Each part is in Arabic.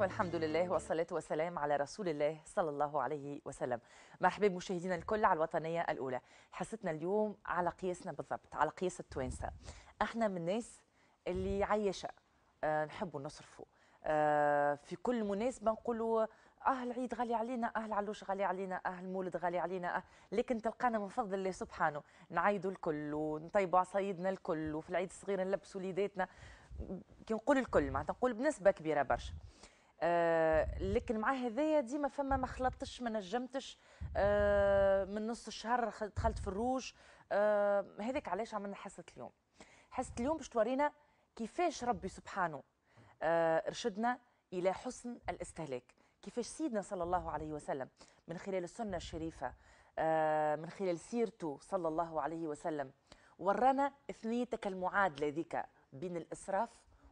والحمد لله والصلاة والسلام على رسول الله صلى الله عليه وسلم مرحبا بمشاهدينا الكل على الوطنية الأولى حصتنا اليوم على قياسنا بالضبط على قياس التوانسة احنا من الناس اللي عيشة أه نحبوا نصرفوا أه في كل مناسبة نقولوا اه العيد غالي علينا اه العلوش غالي علينا اه المولد غالي علينا اه لكن تلقانا من فضل الله سبحانه نعيدوا الكل ونطيبوا عصايدنا الكل وفي العيد الصغير نلبسوا ليداتنا كي نقول الكل معناتها نقول بنسبه كبيره برشا آه، لكن مع هذايا ديما فما ما خلطتش ما نجمتش آه، من نص الشهر دخلت في الروج آه، هذاك علاش عملنا حصه اليوم حصه اليوم باش تورينا كيفاش ربي سبحانه ارشدنا الى حسن الاستهلاك كيفاش سيدنا صلى الله عليه وسلم من خلال السنه الشريفه من خلال سيرته صلى الله عليه وسلم ورانا اثنيتك المعادله ذيك بين الاسراف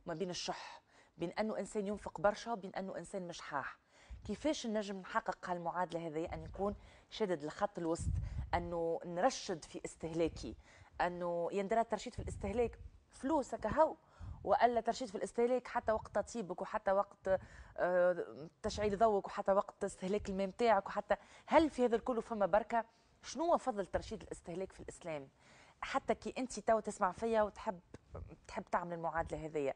وما بين الشح بين انه انسان ينفق برشا وبين انه انسان مشحاح كيفاش نجم نحقق هالمعادله هذه يعني ان يكون شادد الخط الوسط انه نرشد في استهلاكي انه يندرى الترشيد في الاستهلاك فلوسك هو والا ترشيد في الاستهلاك حتى وقت تطيبك وحتى وقت آه، تشعيل ضوءك وحتى وقت استهلاك الماء نتاعك وحتى هل في هذا الكل فما بركه شنو فضل ترشيد الاستهلاك في الاسلام حتى كي انت تو تسمع فيا وتحب تحب تعمل المعادله هذه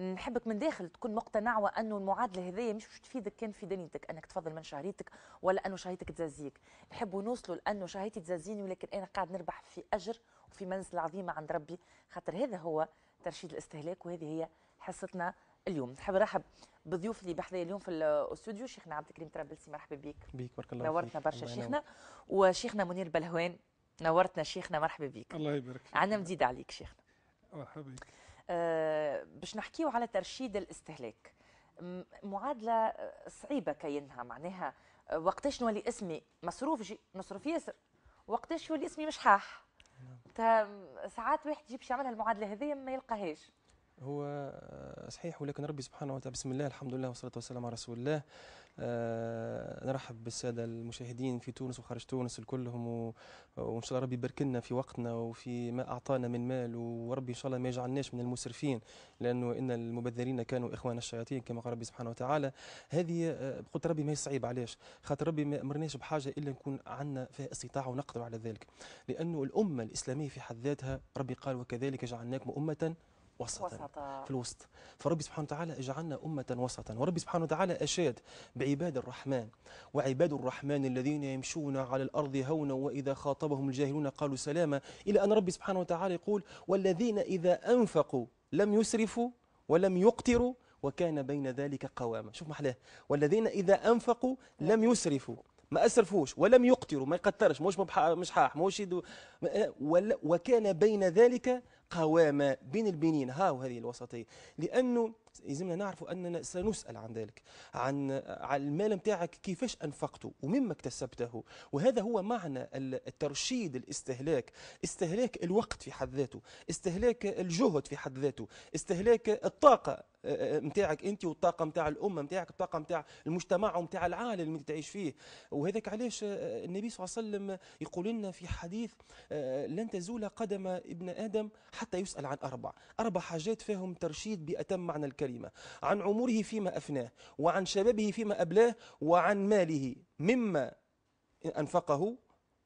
نحبك من داخل تكون مقتنع وانه المعادله هذيا مش باش تفيدك كان في دنيتك انك تفضل من شهريتك ولا انه شهريتك تزازيك نحبوا نوصلوا لانه شهريتي تزازيني ولكن انا قاعد نربح في اجر وفي منزله عظيمه عند ربي خاطر هذا هو ترشيد الاستهلاك وهذه هي حصتنا اليوم نحب نرحب بالضيوف اللي بحذايا اليوم في الاستوديو شيخنا عبد الكريم ترابلسي مرحبا بك بك بارك الله نورتنا برشا شيخنا وشيخنا منير بلهوان نورتنا شيخنا مرحبا بك الله يبارك فيك عنا مديد عليك شيخنا مرحبا بك باش نحكيو على ترشيد الاستهلاك معادلة صعيبة كينها معناها وقتاش نولي اسمي مصروف جي نصرف ياسر وقتاش يولي اسمي مشحاح نعم. ساعات واحد يجيب يعملها يعمل هالمعادله هذه ما يلقاهاش هو آه، صحيح ولكن ربي سبحانه وتعالى بسم الله الحمد لله والصلاة والسلام على رسول الله أه نرحب بالسادة المشاهدين في تونس وخارج تونس كلهم آه، وإن شاء الله ربي يبارك لنا في وقتنا وفي ما أعطانا من مال وربي إن شاء الله ما يجعلناش من المسرفين لأنه إن المبذرين كانوا إخوان الشياطين كما قال ربي سبحانه وتعالى هذه آه، قلت ربي ما هي صعيب علاش خاطر ربي ما أمرناش بحاجة إلا نكون عندنا فيها استطاعة ونقدر على ذلك لأنه الأمة الإسلامية في حد ذاتها ربي قال وكذلك جعلناكم أمة وسطا وسطا في الوسط فربي سبحانه وتعالى اجعلنا أمة وسطا وربي سبحانه وتعالى أشاد بعباد الرحمن وعباد الرحمن الذين يمشون على الأرض هونا وإذا خاطبهم الجاهلون قالوا سلاما إلى أن ربي سبحانه وتعالى يقول والذين إذا أنفقوا لم يسرفوا ولم يقتروا وكان بين ذلك قواما شوف محلاه والذين إذا أنفقوا لم يسرفوا ما اسرفوش ولم يقتروا ما يقترش مش مش حاح مش وكان بين ذلك قوامة بين البنين ها وهذه الوسطية لأنه يلزمنا نعرف أننا سنسأل عن ذلك عن المال نتاعك كيفاش أنفقته ومما اكتسبته وهذا هو معنى الترشيد الاستهلاك استهلاك الوقت في حد ذاته استهلاك الجهد في حد ذاته استهلاك الطاقة نتاعك انت والطاقه نتاع الامه نتاعك الطاقه نتاع المجتمع ونتاع العالم اللي تعيش فيه وهذاك علاش النبي صلى الله عليه وسلم يقول لنا في حديث لن تزول قدم ابن ادم حتى يسال عن اربع اربع حاجات فيهم ترشيد باتم معنى الكلمه الكريمة عن عمره فيما أفناه وعن شبابه فيما أبلاه وعن ماله مما أنفقه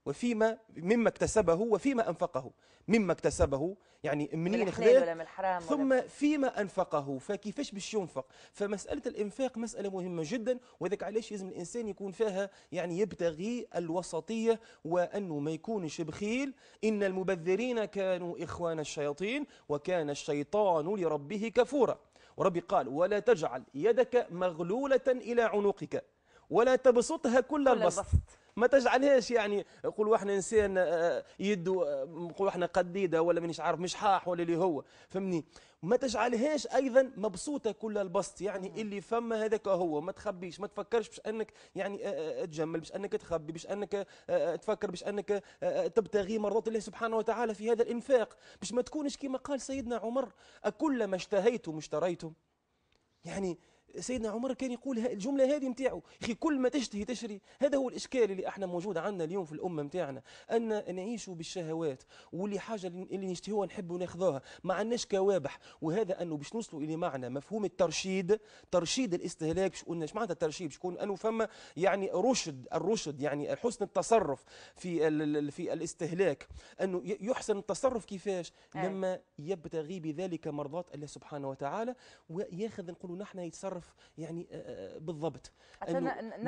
وفيما مما اكتسبه وفيما انفقه مما اكتسبه يعني منين خذاه ولا من الحرام ثم فيما انفقه فكيفاش باش ينفق فمساله الانفاق مساله مهمه جدا وذاك علاش لازم الانسان يكون فيها يعني يبتغي الوسطيه وانه ما يكونش بخيل ان المبذرين كانوا اخوان الشياطين وكان الشيطان لربه كفورا وربي قال ولا تجعل يدك مغلولة إلى عنقك ولا تبسطها كل البسط ما تجعلهاش يعني نقولوا احنا انسان آه، آه، يد نقولوا آه، احنا قديده ولا مانيش عارف مش حاح ولا اللي هو فهمني ما تجعلهاش ايضا مبسوطه كل البسط يعني اللي فما هذاك هو ما تخبيش ما تفكرش باش انك يعني تجمل باش انك تخبي باش انك تفكر باش انك تبتغي مرضات الله سبحانه وتعالى في هذا الانفاق باش ما تكونش كما قال سيدنا عمر اكلما اشتهيتم اشتريتم يعني سيدنا عمر كان يقول الجمله هذه نتاعو اخي كل ما تشتهي تشري هذا هو الاشكال اللي احنا موجود عندنا اليوم في الامه نتاعنا ان نعيشوا بالشهوات واللي حاجه اللي نشتهوها نحبوا ناخذوها ما عندناش كوابح وهذا انه باش نوصلوا الى معنى مفهوم الترشيد ترشيد الاستهلاك باش قلنا معناتها الترشيد باش يكون انه فما يعني رشد الرشد يعني حسن التصرف في في الاستهلاك انه يحسن التصرف كيفاش لما يبتغي بذلك مرضات الله سبحانه وتعالى وياخذ نقولوا نحن يتصرف تعرف يعني آه، آه، بالضبط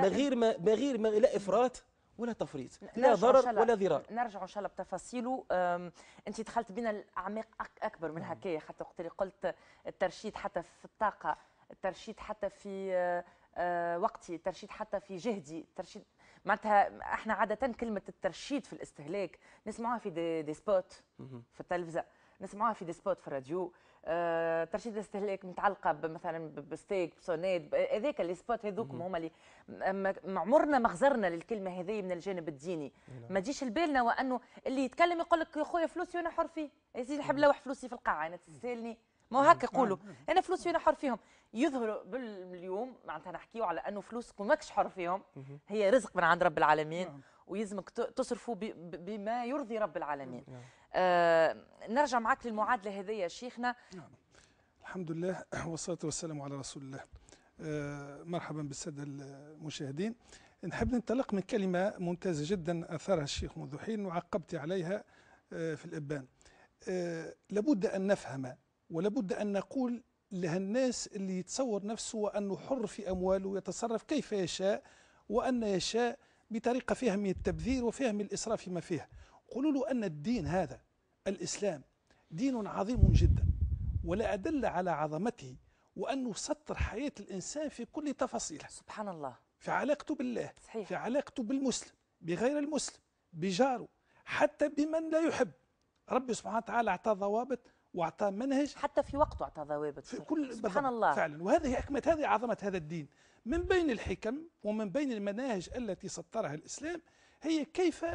غير ما غير ما لا افراط ولا تفريط لا ضرر ولا ضرار نرجع ان شاء الله بتفاصيله انت دخلت بنا الاعماق اكبر من نعم. هكايا حتى وقت اللي قلت الترشيد حتى في الطاقه الترشيد حتى في آه، وقتي الترشيد حتى في جهدي الترشيد معناتها احنا عاده كلمه الترشيد في الاستهلاك نسمعوها في دي, دي سبوت في التلفزه نسمعوها في دي سبوت في الراديو آه ترشيد الاستهلاك متعلقه مثلا بستيك بسونيد هذاك لي سبوت هذوك هما اللي عمرنا ما خزرنا للكلمه هذه من الجانب الديني نعم. ما تجيش لبالنا وانه اللي يتكلم يقول لك يا خويا فلوسي وانا حر فيه يا سيدي نحب لوح فلوسي في القاعه انا تسالني ما هكا يقولوا انا فلوسي وانا حر فيهم يظهروا باليوم معناتها نحكيو على انه فلوسكم ماكش حر فيهم هي رزق من عند رب العالمين نعم. ويلزمك تصرفوا بما يرضي رب العالمين نعم. آه، نرجع معك للمعادله يا شيخنا نعم. الحمد لله والصلاه والسلام على رسول الله آه، مرحبا بالساده المشاهدين نحب ننطلق من كلمه ممتازه جدا اثرها الشيخ منذ حين وعقبت عليها آه، في الابان لابد ان نفهم ولابد ان نقول لهالناس اللي يتصور نفسه انه حر في امواله يتصرف كيف يشاء وان يشاء بطريقه فيها من التبذير وفيها من الاسراف فيما فيها قولوا له ان الدين هذا الإسلام دين عظيم جدا ولا أدل على عظمته وأنه سطر حياة الإنسان في كل تفاصيله سبحان الله في علاقته بالله صحيح. في علاقته بالمسلم بغير المسلم بجاره حتى بمن لا يحب ربي سبحانه وتعالى أعطى ضوابط واعطى منهج حتى في وقته اعطى ضوابط في كل سبحان الله فعلا وهذه حكمه هذه عظمه هذا الدين من بين الحكم ومن بين المناهج التي سطرها الاسلام هي كيف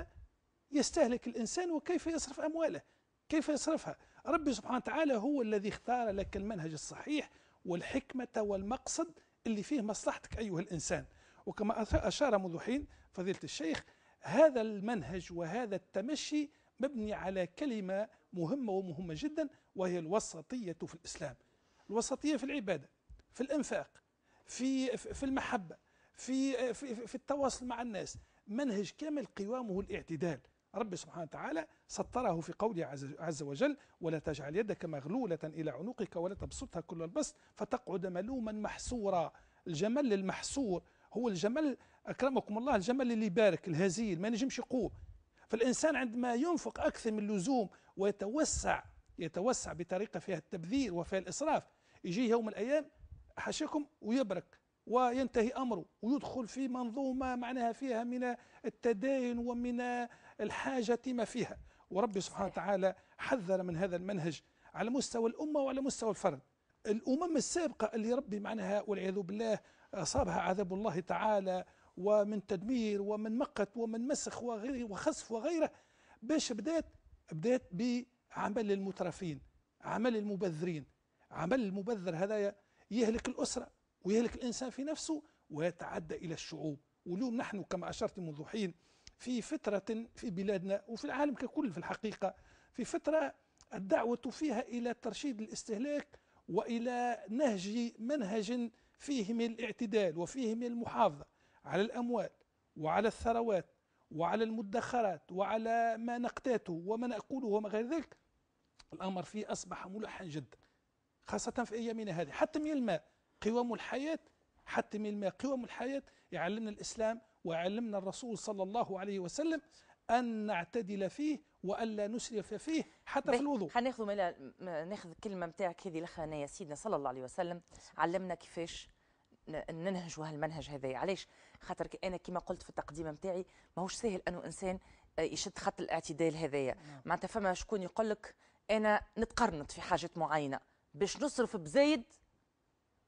يستهلك الانسان وكيف يصرف امواله كيف يصرفها ربي سبحانه وتعالى هو الذي اختار لك المنهج الصحيح والحكمة والمقصد اللي فيه مصلحتك أيها الإنسان وكما أشار منذ حين فضيلة الشيخ هذا المنهج وهذا التمشي مبني على كلمة مهمة ومهمة جدا وهي الوسطية في الإسلام الوسطية في العبادة في الإنفاق في في المحبة في في, في التواصل مع الناس منهج كامل قوامه الاعتدال رب سبحانه وتعالى سطره في قوله عز وجل ولا تجعل يدك مغلولة إلى عنقك ولا تبسطها كل البسط فتقعد ملوما محسورا الجمل المحسور هو الجمل أكرمكم الله الجمل اللي يبارك الهزيل ما نجمش يقوم فالإنسان عندما ينفق أكثر من اللزوم ويتوسع يتوسع بطريقة فيها التبذير وفيها الإسراف يجي يوم من الأيام حشكم ويبرك وينتهي امره ويدخل في منظومه معناها فيها من التداين ومن الحاجة ما فيها وربي سبحانه وتعالى حذر من هذا المنهج على مستوى الأمة وعلى مستوى الفرد الأمم السابقة اللي ربي معناها والعياذ بالله أصابها عذاب الله تعالى ومن تدمير ومن مقت ومن مسخ وغيره وخسف وغيره باش بدات بدات بعمل المترفين عمل المبذرين عمل المبذر هذا يهلك الأسرة ويهلك الإنسان في نفسه ويتعدى إلى الشعوب واليوم نحن كما أشرت منذ حين في فترة في بلادنا وفي العالم ككل في الحقيقة في فترة الدعوة فيها إلى ترشيد الاستهلاك وإلى نهج منهج فيه من الاعتدال وفيه من المحافظة على الأموال وعلى الثروات وعلى المدخرات وعلى ما نقتاته وما نأكله وما غير ذلك الأمر فيه أصبح ملحا جدا خاصة في أيامنا هذه حتى من الماء قوام الحياة حتى من الماء قوام الحياة يعلمنا الإسلام وعلمنا الرسول صلى الله عليه وسلم أن نعتدل فيه وألا نسرف فيه حتى في الوضوء حناخذ ناخذ الكلمة نتاعك هذه الأخرانية يا سيدنا صلى الله عليه وسلم علمنا كيفاش ننهج هالمنهج هذا علاش خاطر انا كما قلت في التقديم نتاعي ماهوش سهل انه انسان آه، يشد خط الاعتدال هذايا نعم. معناتها فما شكون يقول لك انا نتقرنط في حاجات معينه باش نصرف بزايد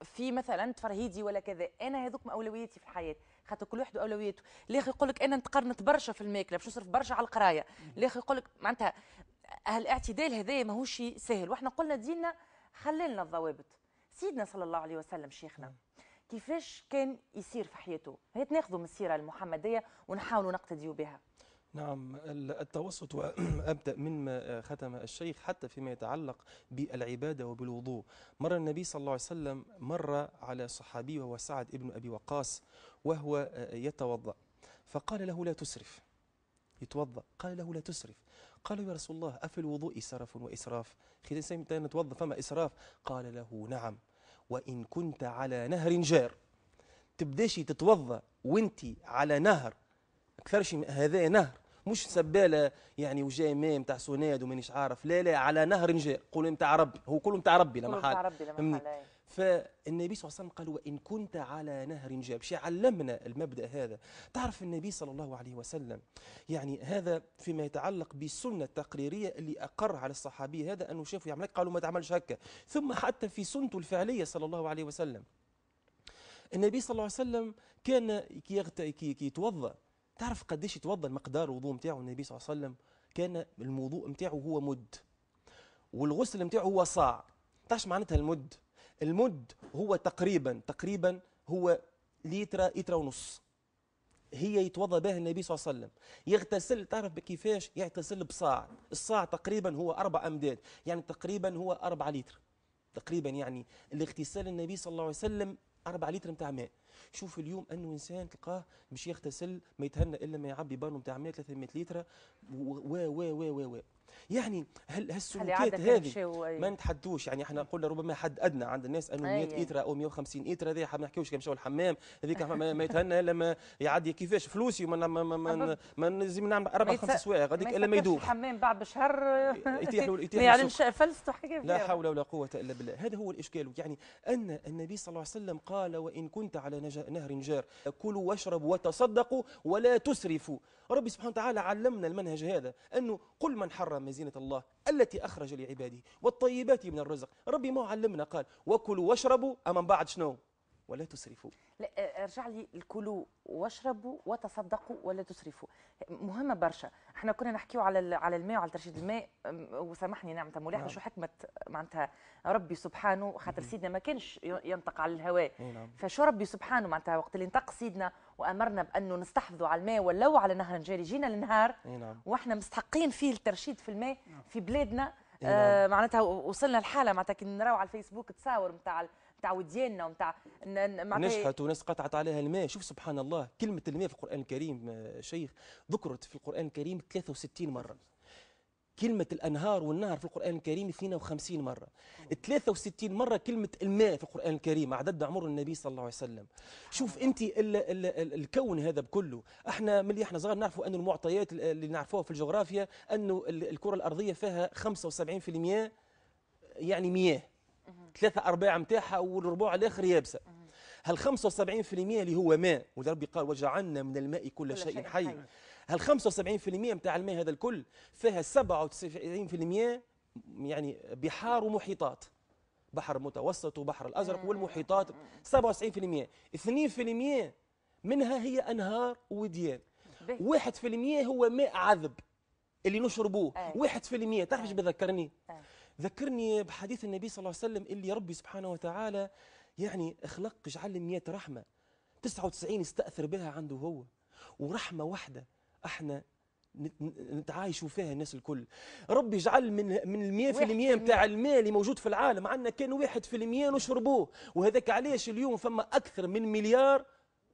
في مثلا تفرهيدي ولا كذا انا هذوك اولوياتي في الحياه خاطر كل واحد اولوياته الاخر يقول لك انا نتقرنت برشا في الماكله باش نصرف برشا على القرايه الاخر يقول لك معناتها هالاعتدال هذايا ماهوش سهل واحنا قلنا ديننا خللنا الضوابط سيدنا صلى الله عليه وسلم شيخنا كيفاش كان يصير في حياته هي ناخذوا من السيره المحمديه ونحاولوا نقتديوا بها نعم التوسط وأبدأ مما آه، ختم الشيخ حتى فيما يتعلق بالعبادة وبالوضوء مر النبي صلى الله عليه وسلم مر على صحابي وهو سعد ابن أبي وقاص وهو آه، يتوضأ فقال له لا تسرف يتوضأ قال له لا تسرف قال يا رسول الله أفي الوضوء سرف وإسراف خلينا نتوضأ فما إسراف قال له نعم وإن كنت على نهر جار تبداش تتوضأ وانت على نهر أكثرش من هذا نهر مش سباله يعني وجاي ماء نتاع سوناد ومانيش عارف لا لا على نهر جاء قولوا نتاع ربي هو كله نتاع ربي لما حال فالنبي صلى الله عليه وسلم قال وان كنت على نهر جاب شي علمنا المبدا هذا تعرف النبي صلى الله عليه وسلم يعني هذا فيما يتعلق بالسنه التقريريه اللي اقر على الصحابي هذا انه شافوا يعمل قالوا ما تعملش هكا ثم حتى في سنته الفعليه صلى الله عليه وسلم النبي صلى الله عليه وسلم كان كي يتوضا تعرف قديش يتوضا المقدار الوضوء نتاعو النبي صلى الله عليه وسلم كان الوضوء نتاعو هو مد والغسل نتاعو هو صاع تعرف معناتها المد المد هو تقريبا تقريبا هو ليترا ليترا ونص هي يتوضا بها النبي صلى الله عليه وسلم يغتسل تعرف كيفاش يغتسل بصاع الصاع تقريبا هو أربع أمداد يعني تقريبا هو أربعة لتر تقريبا يعني الاغتسال النبي صلى الله عليه وسلم أربعة لتر نتاع ماء شوف اليوم انه انسان تلقاه باش يغتسل ما يتهنى الا ما يعبي بانو نتاع 100 300 لتر و و و و, و, و. يعني هل هالسلوكيات هذه ما نتحدوش يعني احنا قلنا ربما حد ادنى عند الناس انه 100 ايترا او 150 ايترا هذه ما نحكيوش كي مشاو الحمام هذيك ما يتهنى الا ما يعدي كيفاش فلوسي وما ما ما ما لازم نعمل اربع خمس سوايع هذيك الا ما يدوب الحمام بعد بشهر يتيح يتيح له حكايه لا حول ولا قوه الا بالله هذا هو الاشكال يعني ان النبي صلى الله عليه وسلم قال وان كنت على نهر جار كلوا واشربوا وتصدقوا ولا تسرفوا ربي سبحانه وتعالى علمنا المنهج هذا انه قل من حرم خزينة الله التي أخرج لعباده والطيبات من الرزق ربي ما علمنا قال وكلوا واشربوا أمن بعد شنو ولا تسرفوا لا آه، ارجع لي الكلوا واشربوا وتصدقوا ولا تسرفوا مهمه برشا احنا كنا نحكيو على على الماء وعلى ترشيد الماء وسامحني نعمه مولاح شو حكمه معناتها ربي سبحانه خاطر سيدنا ما كانش ينطق على الهواء نعم. فشو ربي سبحانه معناتها وقت اللي نطق سيدنا وامرنا بانه نستحفظوا على الماء ولو على نهر جاري جينا النهار نعم. واحنا مستحقين فيه الترشيد في الماء نعم. في بلادنا نعم. آه معناتها وصلنا لحاله معناتها كي نراو على الفيسبوك تصاور نتاع نتاع ودياننا ونتاع نجحت وناس قطعت عليها الماء شوف سبحان الله كلمة الماء في القرآن الكريم آه، شيخ ذكرت في القرآن الكريم 63 مرة كلمة الأنهار والنهر في القرآن الكريم 52 مرة 63 مرة كلمة الماء في القرآن الكريم عدد عمر النبي صلى الله عليه وسلم شوف أنت الـ الـ الـ الكون هذا بكله احنا ملي احنا صغار نعرفوا أن المعطيات اللي نعرفوها في الجغرافيا أنه الكرة الأرضية فيها 75% يعني مياه ثلاثة أرباع نتاعها والربع الآخر يابسة هال 75% اللي هو ماء وده ربي قال وجعلنا من الماء كل, كل شيء, شيء حي, حي. هال 75% نتاع الماء هذا الكل فيها 97% يعني بحار ومحيطات بحر متوسط وبحر الأزرق والمحيطات 97% 2% منها هي أنهار وديان 1% هو ماء عذب اللي نشربوه 1% تعرف ايش بذكرني؟ أي. ذكرني بحديث النبي صلى الله عليه وسلم اللي ربي سبحانه وتعالى يعني اخلق جعل مئة رحمة 99 يستأثر بها عنده هو ورحمة واحدة احنا نتعايشوا فيها الناس الكل ربي اجعل من من المية في المية نتاع الماء اللي موجود في العالم عندنا كان واحد في المية نشربوه وهذاك علاش اليوم فما أكثر من مليار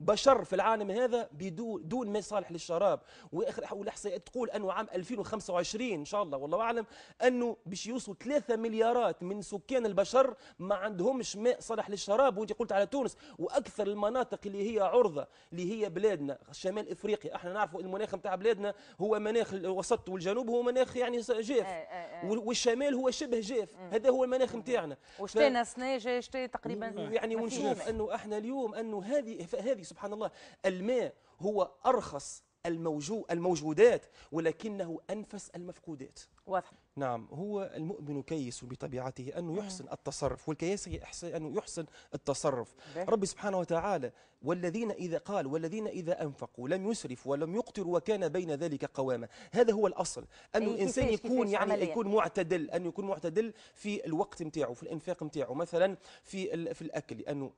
بشر في العالم هذا بدون دون ما صالح للشراب واخر والاحصائيات تقول انه عام 2025 ان شاء الله والله اعلم انه باش يوصلوا 3 مليارات من سكان البشر ما عندهمش ماء صالح للشراب وانت قلت على تونس واكثر المناطق اللي هي عرضه اللي هي بلادنا شمال افريقيا احنا نعرفوا المناخ نتاع بلادنا هو مناخ الوسط والجنوب هو مناخ يعني جاف آه، آه، آه. والشمال هو شبه جاف هذا هو المناخ نتاعنا وشتينا ف... سنه شتي تقريبا يعني ونشوف انه احنا اليوم انه هذه هذه سبحان الله الماء هو أرخص الموجو الموجودات ولكنه أنفس المفقودات واضح نعم هو المؤمن كيس بطبيعته أنه يحسن التصرف هي أنه يحسن التصرف ربي سبحانه وتعالى والذين إذا قال والذين إذا أنفقوا لم يسرفوا ولم يقتروا وكان بين ذلك قواما هذا هو الأصل أن إيه، الإنسان يكون يعني عملية. يكون معتدل أن يكون معتدل في الوقت نتاعه في الإنفاق نتاعه مثلا في في الأكل لأنه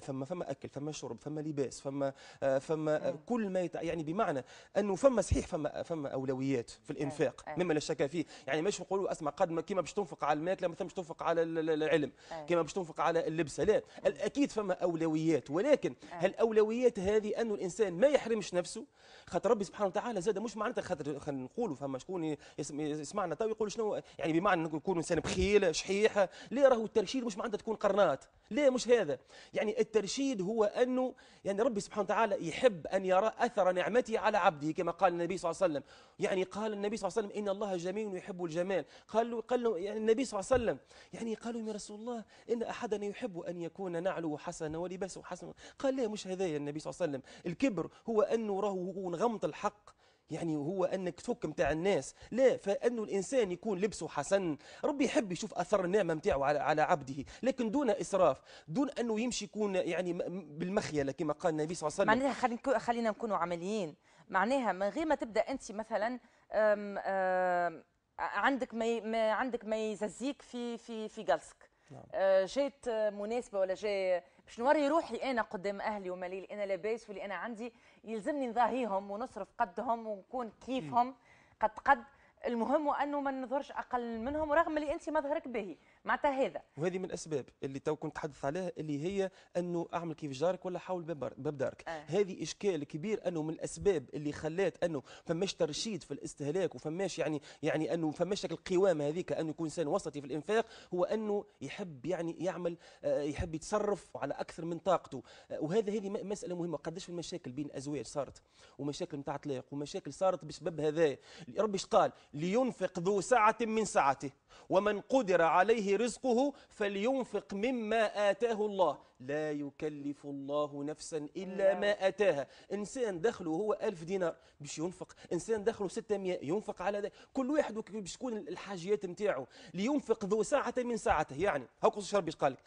فما فما أكل فما شرب فما لباس فما آه، فما كل ما يعني بمعنى أنه فما صحيح فما فما أولويات في إيه، الإنفاق إيه. مما لا شك فيه فيه يعني مش نقولوا اسمع قد ما كيما باش تنفق على الماكله مثلا باش تنفق على العلم كيما باش تنفق على اللبسه لا اكيد فما اولويات ولكن هالاولويات هذه انه الانسان ما يحرمش نفسه خاطر ربي سبحانه وتعالى زاد مش معناتها خاطر خلينا نقولوا فما شكون يسمعنا تو يقول شنو يعني بمعنى نكون انسان بخيل شحيح لا راهو الترشيد مش معناتها تكون قرنات لا مش هذا يعني الترشيد هو انه يعني ربي سبحانه وتعالى يحب ان يرى اثر نعمته على عبده كما قال النبي صلى الله عليه وسلم يعني قال النبي صلى الله عليه وسلم ان الله جميل الجميل ويحب الجمال قال له قال له يعني النبي صلى الله عليه وسلم يعني قالوا يا رسول الله إن أحدنا يحب أن يكون نعله حسنا ولباسه حسنا قال لا مش هذايا النبي صلى الله عليه وسلم الكبر هو أنه راهو غمط الحق يعني هو انك تفك نتاع الناس لا فانه الانسان يكون لبسه حسن ربي يحب يشوف اثر النعمه نتاعو على على عبده لكن دون اسراف دون انه يمشي يكون يعني بالمخيله كما قال النبي صلى الله عليه وسلم معناها خلينا نكونوا عمليين معناها من غير ما تبدا انت مثلا أم أم عندك ما, ي... ما عندك ما يززيك في في في جلسك نعم. آه،, آه مناسبه ولا جاي باش نوري روحي انا قدام اهلي ومالي انا لاباس واللي انا عندي يلزمني نضاهيهم ونصرف قدهم ونكون كيفهم قد قد المهم انه ما نظهرش اقل منهم رغم اللي انت مظهرك باهي معناتها هذا وهذه من الاسباب اللي تو كنت تحدث عليها اللي هي انه اعمل كيف جارك ولا حاول باب دارك آه. هذه اشكال كبير انه من الاسباب اللي خلات انه فماش ترشيد في الاستهلاك وفماش يعني يعني انه فماش القوامه هذيك انه يكون انسان وسطي في الانفاق هو انه يحب يعني يعمل آه، يحب يتصرف على اكثر من طاقته آه، وهذا هذه مساله مهمه قداش المشاكل بين ازواج صارت ومشاكل نتاع طلاق ومشاكل صارت بسبب هذا ربي قال لينفق ذو سعه من سعته ومن قدر عليه رزقه فلينفق مما آتاه الله لا يكلف الله نفسا إلا ما أتاها إنسان دخله هو ألف دينار باش ينفق إنسان دخله 600 ينفق على ذلك كل واحد باش تكون الحاجيات نتاعه لينفق ذو ساعة من ساعته يعني هاكو الشربي قالك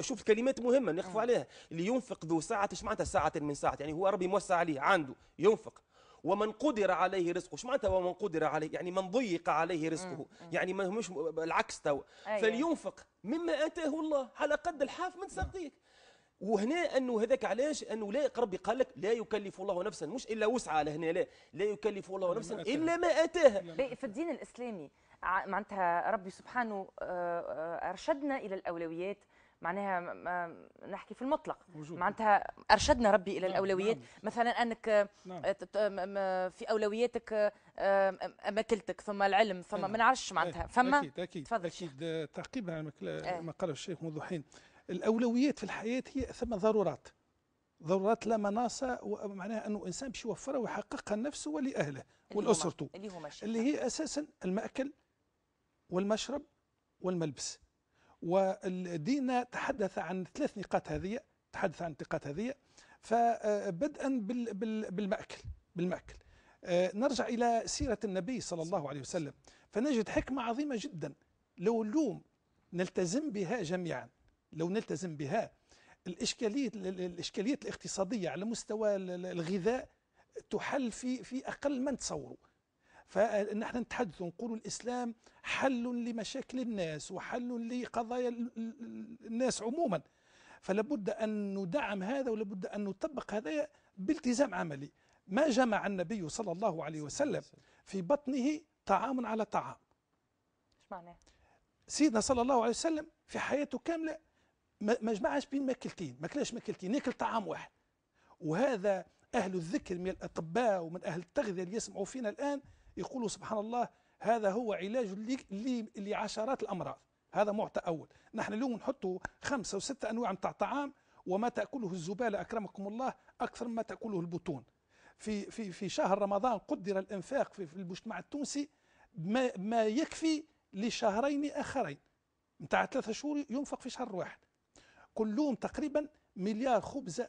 شوف كلمات مهمة نخفوا آه. عليها لينفق ذو ساعة ايش معناتها ساعة من ساعة يعني هو ربي موسع عليه عنده ينفق ومن قدر عليه رزقه ايش معناتها ومن قدر عليه يعني من ضيق عليه رزقه يعني ما مش العكس تو أيوة. فلينفق مما اتاه الله على قد الحاف من ساقيك وهنا انه هذاك علاش انه لا ربي قال لك لا يكلف الله نفسا مش الا وسعها لهنا لا لا يكلف الله يعني نفسا الا ما اتاها يعني في الدين الاسلامي معناتها ربي سبحانه آه، آه، ارشدنا الى الاولويات معناها ما نحكي في المطلق معناتها ارشدنا ربي الى نعم الاولويات نعم. مثلا انك نعم. في اولوياتك آه، ماكلتك ثم العلم ثم نعم. ما نعرفش معناتها إيه، فما اكيد اكيد تفضل اكيد آه، تعقيبا على إيه. ما قاله الشيخ منذ حين الاولويات في الحياه هي ثم ضرورات ضرورات لا مناص معناها انه انسان باش يوفرها ويحققها لنفسه ولاهله ولاسرته اللي, اللي هي اساسا الماكل والمشرب والملبس والدين تحدث عن ثلاث نقاط هذه تحدث عن النقاط هذه فبدءا بالمأكل بالمأكل آه، نرجع إلى سيرة النبي صلى الله عليه وسلم فنجد حكمة عظيمة جدا لو اللوم نلتزم بها جميعا لو نلتزم بها الإشكالية الإشكاليات الاقتصادية على مستوى الغذاء تحل في في أقل من تصوروا فان احنا نتحدث ونقول الاسلام حل لمشاكل الناس وحل لقضايا الناس عموما فلابد ان ندعم هذا ولابد ان نطبق هذا بالتزام عملي ما جمع النبي صلى الله عليه وسلم في بطنه طعام على طعام ايش معناه سيدنا صلى الله عليه وسلم في حياته كامله ما جمعش بين ماكلتين ما كلاش ماكلتين ياكل طعام واحد وهذا اهل الذكر من الاطباء ومن اهل التغذيه اللي يسمعوا فينا الان يقولوا سبحان الله هذا هو علاج لعشرات الأمراض هذا معطى أول نحن اليوم نحطوا خمسة وستة أنواع من طعام وما تأكله الزبالة أكرمكم الله أكثر مما تأكله البطون في في في شهر رمضان قدر الانفاق في, في المجتمع التونسي ما, ما يكفي لشهرين آخرين نتاع ثلاثة شهور ينفق في شهر واحد كلهم تقريبا مليار خبزة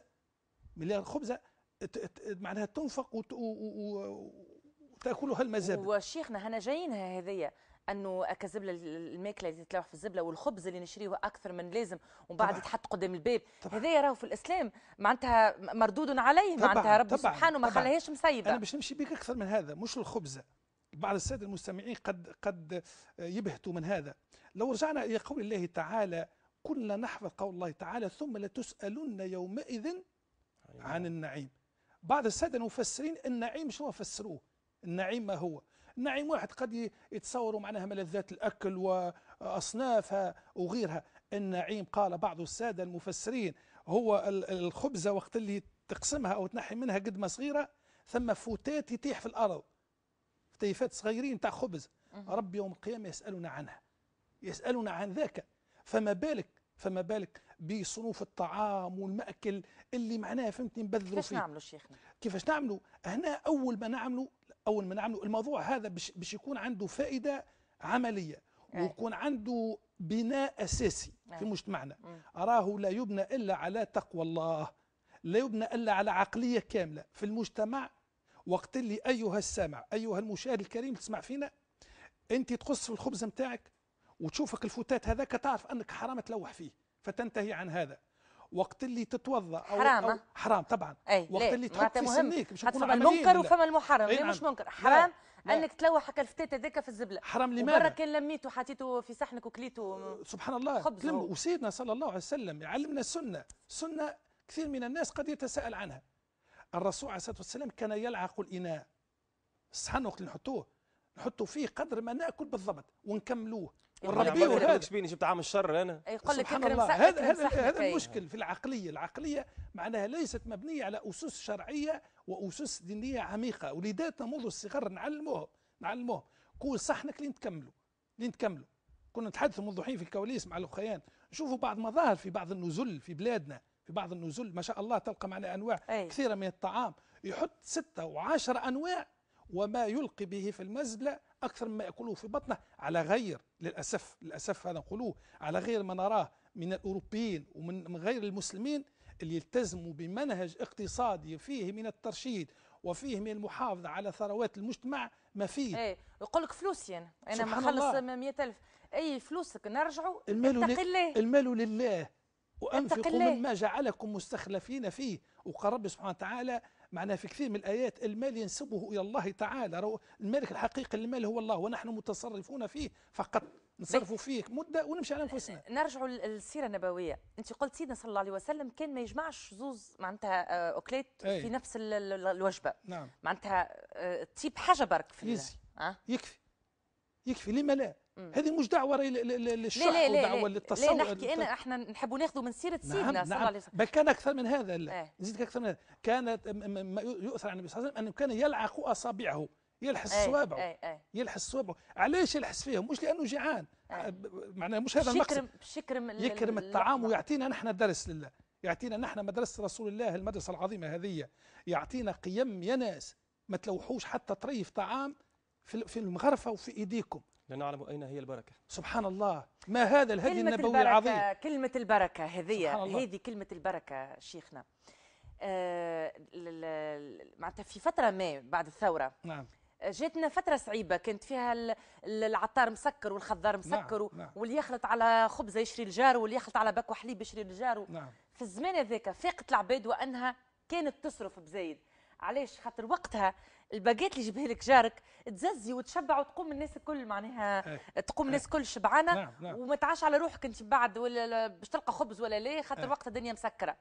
مليار خبزة معناها تنفق تاكلها المزابل وشيخنا هنا جايينها هذيا انه كزبله الماكله اللي تتلوح في الزبله والخبز اللي نشريه اكثر من لازم ومن بعد يتحط قدام الباب هذايا راهو في الاسلام معناتها مردود عليه معناتها ربي سبحانه ما خلاهاش مسيبه انا باش نمشي بك اكثر من هذا مش الخبزه بعض الساده المستمعين قد قد آه، يبهتوا من هذا لو رجعنا الى قول الله تعالى كنا نحفظ قول الله تعالى ثم لتسالن يومئذ عن النعيم بعض الساده المفسرين النعيم شو فسروه النعيم ما هو النعيم واحد قد يتصوروا معناها ملذات الأكل وأصنافها وغيرها النعيم قال بعض السادة المفسرين هو الخبزة وقت اللي تقسمها أو تنحي منها قد ما صغيرة ثم فوتات يتيح في الأرض فتيفات صغيرين تاع خبز رب يوم القيامة يسألنا عنها يسألنا عن ذاك فما بالك فما بالك بصنوف الطعام والمأكل اللي معناها فهمتني نبذروا فيه كيفاش نعملوا شيخنا كيفاش نعملوا هنا أول ما نعملوا اول ما نعمله الموضوع هذا باش يكون عنده فائده عمليه نعم. ويكون عنده بناء اساسي في نعم. مجتمعنا اراه لا يبنى الا على تقوى الله لا يبنى الا على عقليه كامله في المجتمع وقت اللي ايها السامع ايها المشاهد الكريم تسمع فينا انت تقص في الخبز نتاعك وتشوفك الفتات هذاك تعرف انك حرام تلوح فيه فتنتهي عن هذا وقت اللي تتوضا او حرام أو حرام طبعا أي وقت اللي تحط في سنيك مش نكون المنكر وفما المحرم ليه مش نعم. منكر حرام لا. انك هكا الفتات هذاك في الزبله حرام لماذا مره كان لميته حطيته في صحنك وكليته أه، سبحان الله وسيدنا صلى الله عليه وسلم يعلمنا السنه سنه كثير من الناس قد يتساءل عنها الرسول عليه الصلاه والسلام كان يلعق الاناء الصحن وقت اللي نحطوه نحطوا فيه قدر ما ناكل بالضبط ونكملوه ونربيه هذا بيني جبت عام الشر انا يقول لك اكرم هذا هذا هذا المشكل في العقليه العقليه معناها ليست مبنيه على اسس شرعيه واسس دينيه عميقه وليداتنا منذ الصغر نعلموه نعلموه صح صحنك لين تكملوا لين تكملوا كنا نتحدث منذ حين في الكواليس مع الاخيان نشوفوا بعض مظاهر في بعض النزل في بلادنا في بعض النزل ما شاء الله تلقى معنا انواع أي. كثيره من الطعام يحط سته وعشر انواع وما يلقي به في المزبله أكثر مما يأكله في بطنه على غير للأسف للأسف هذا نقولوه على غير ما نراه من الأوروبيين ومن غير المسلمين اللي يلتزموا بمنهج اقتصادي فيه من الترشيد وفيه من المحافظة على ثروات المجتمع ما فيه ايه يقول لك فلوسي يعني. أنا أنا مخلص 100000 أي فلوسك نرجعوا المال لله المال لله وأنفقوا مما جعلكم مستخلفين فيه وقال ربي سبحانه وتعالى معناه في كثير من الآيات المال ينسبه إلى الله تعالى المالك الحقيقي للمال هو الله ونحن متصرفون فيه فقط نصرفوا فيه مدة ونمشي على أنفسنا نرجع للسيرة النبوية أنت قلت سيدنا صلى الله عليه وسلم كان ما يجمعش زوز معناتها أكلات آه، أي. في نفس الوجبة نعم معناتها آه، تيب حاجة برك في يكفي يكفي لما لا هذه مش دعوه للشح ليه ليه ودعوه للتصور لا نحكي انا احنا نحبوا ناخذوا من سيره نعم، سيدنا صلى نعم. الله عليه وسلم بل كان اكثر من هذا إيه. نزيد نزيدك اكثر من هذا كانت ما يؤثر عن النبي صلى الله عليه وسلم انه كان يلعق اصابعه يلحس ايه صوابعه ايه ايه يلحس صوابعه علاش يلحس فيهم مش لانه جيعان ايه آه، معناه مش هذا المقصد يكرم يكرم الطعام ويعطينا نحن درس لله يعطينا نحن مدرسه رسول الله المدرسه العظيمه هذه يعطينا قيم يا ناس ما تلوحوش حتى طريف طعام في المغرفه وفي ايديكم لنعلم أين هي البركة سبحان الله ما هذا الهدي النبوي العظيم كلمة البركة هذه هذه كلمة البركة شيخنا آه، معناتها في فترة ما بعد الثورة نعم جاتنا فترة صعيبة كانت فيها العطار مسكر والخضار نعم، مسكر نعم. نعم. واللي يخلط على خبز يشري الجار واللي يخلط على باكو حليب يشري الجار نعم. في الزمان هذاك فاقت العباد وأنها كانت تصرف بزايد علاش خاطر وقتها الباجيت اللي يجيبها لك جارك تززي وتشبع وتقوم الناس الكل معناها إيه. تقوم الناس إيه. الكل شبعانه نعم. نعم. وما تعاش على روحك انت بعد ولا باش تلقى خبز ولا لا خاطر إيه. وقت الدنيا مسكره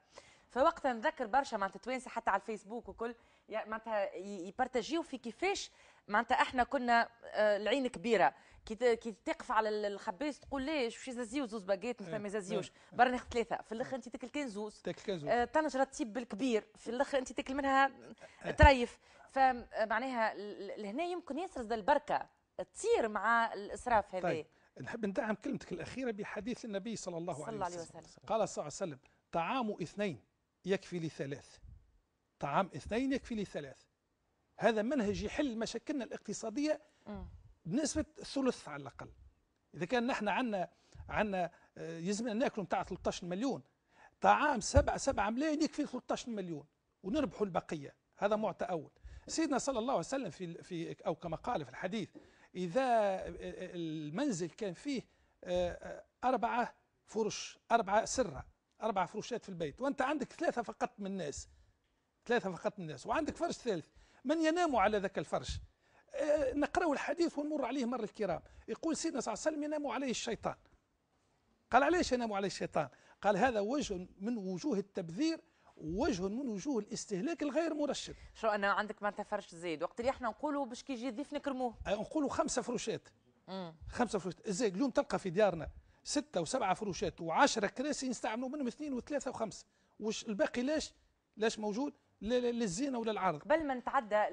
فوقتها نذكر برشا معناتها توانسه حتى على الفيسبوك وكل معناتها يبارتاجيو في كيفاش معناتها احنا كنا آه، العين كبيره كي تقف على الخباز تقول ليش شو زازيو زوز باجيت مثلا ما زازيوش برا ناخذ ثلاثه في الاخر انت تاكل كان زوز تاكل كان زوز طنجره آه، تسيب بالكبير في الاخر انت تاكل منها تريف فمعناها لهنا يمكن ياسر البركه تصير مع الاسراف هذا طيب. نحب ندعم كلمتك الاخيره بحديث النبي صلى الله صلى عليه وسلم, قال صلى الله عليه وسلم طعام اثنين يكفي لثلاث طعام اثنين يكفي لثلاث هذا منهج يحل مشاكلنا الاقتصاديه بنسبه ثلث على الاقل اذا كان نحن عندنا عندنا آه، يلزمنا ناكلوا نتاع 13 مليون طعام سبعة سبعة ملايين يكفي 13 مليون ونربحوا البقيه هذا معطى اول سيدنا صلى الله عليه وسلم في في او كما قال في الحديث اذا المنزل كان فيه آه، آه، اربعه فرش اربعه سره اربعه فروشات في البيت وانت عندك ثلاثه فقط من الناس ثلاثه فقط من الناس وعندك فرش ثالث من ينام على ذاك الفرش آه، نقرأ الحديث ونمر عليه مر الكرام يقول سيدنا صلى الله عليه وسلم ينام عليه الشيطان قال علاش ينام عليه الشيطان قال هذا وجه من وجوه التبذير وجه من وجوه الاستهلاك الغير مرشد شو انا عندك ما تفرش زيد وقت اللي احنا نقولوا باش كي يجي ضيف نكرموه أه، نقولوا خمسه فروشات مم. خمسه فروشات ازاي اليوم تلقى في ديارنا ستة وسبعة فروشات وعشرة كراسي نستعملوا منهم اثنين وثلاثة وخمسة وش الباقي ليش ليش موجود للزينة ولا العرض قبل ما نتعدى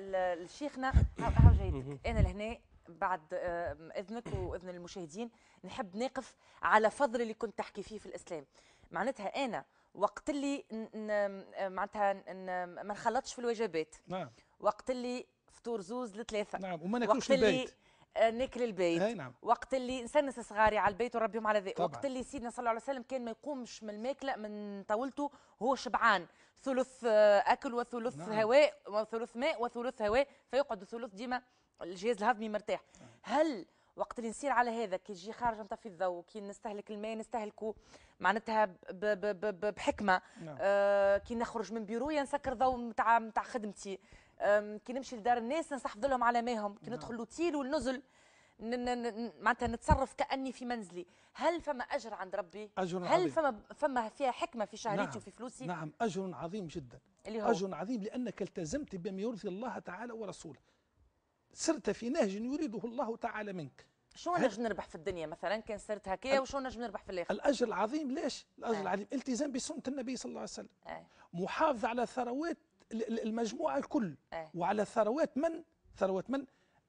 لشيخنا أه. هاو جايتك انا لهنا بعد آه، اذنك واذن المشاهدين نحب نقف على فضل اللي كنت تحكي فيه في الاسلام معناتها انا وقت اللي آه، معناتها ما نخلطش في الوجبات نعم وقت اللي فطور زوز لثلاثه نعم وما ناكلوش البيت آه، ناكل البيت اي نعم وقت اللي نسنس صغاري على البيت ونربيهم على ذلك وقت اللي سيدنا صلى الله عليه وسلم كان ما يقومش من الماكله من طاولته هو شبعان ثلث آه، اكل وثلث نعم. هواء وثلث ماء وثلث هواء فيقعد ثلث ديما الجهاز الهضمي مرتاح نعم. هل وقت اللي نسير على هذا كي تجي خارج نطفي الضوء كي نستهلك الماء نستهلكه معناتها بحكمه نعم. آه كي نخرج من بيرويا نسكر ضوء نتاع نتاع خدمتي آه كي نمشي لدار الناس نستحفظ لهم على ماهم كي نعم. ندخل لوتيل والنزل معناتها نتصرف كاني في منزلي هل فما اجر عند ربي أجر هل عظيم. فما فما فيها حكمه في شهريتي نعم. وفي فلوسي نعم اجر عظيم جدا اللي هو. اجر عظيم لانك التزمت بما يرضي الله تعالى ورسوله سرت في نهج يريده الله تعالى منك شو نجم نربح في الدنيا مثلا كان سرت هكا وشو نجم نربح في الاخر الاجر العظيم ليش الاجر آه. العظيم التزام بسنه النبي صلى الله عليه وسلم آه. محافظه على ثروات المجموعه الكل آه. وعلى ثروات من ثروات من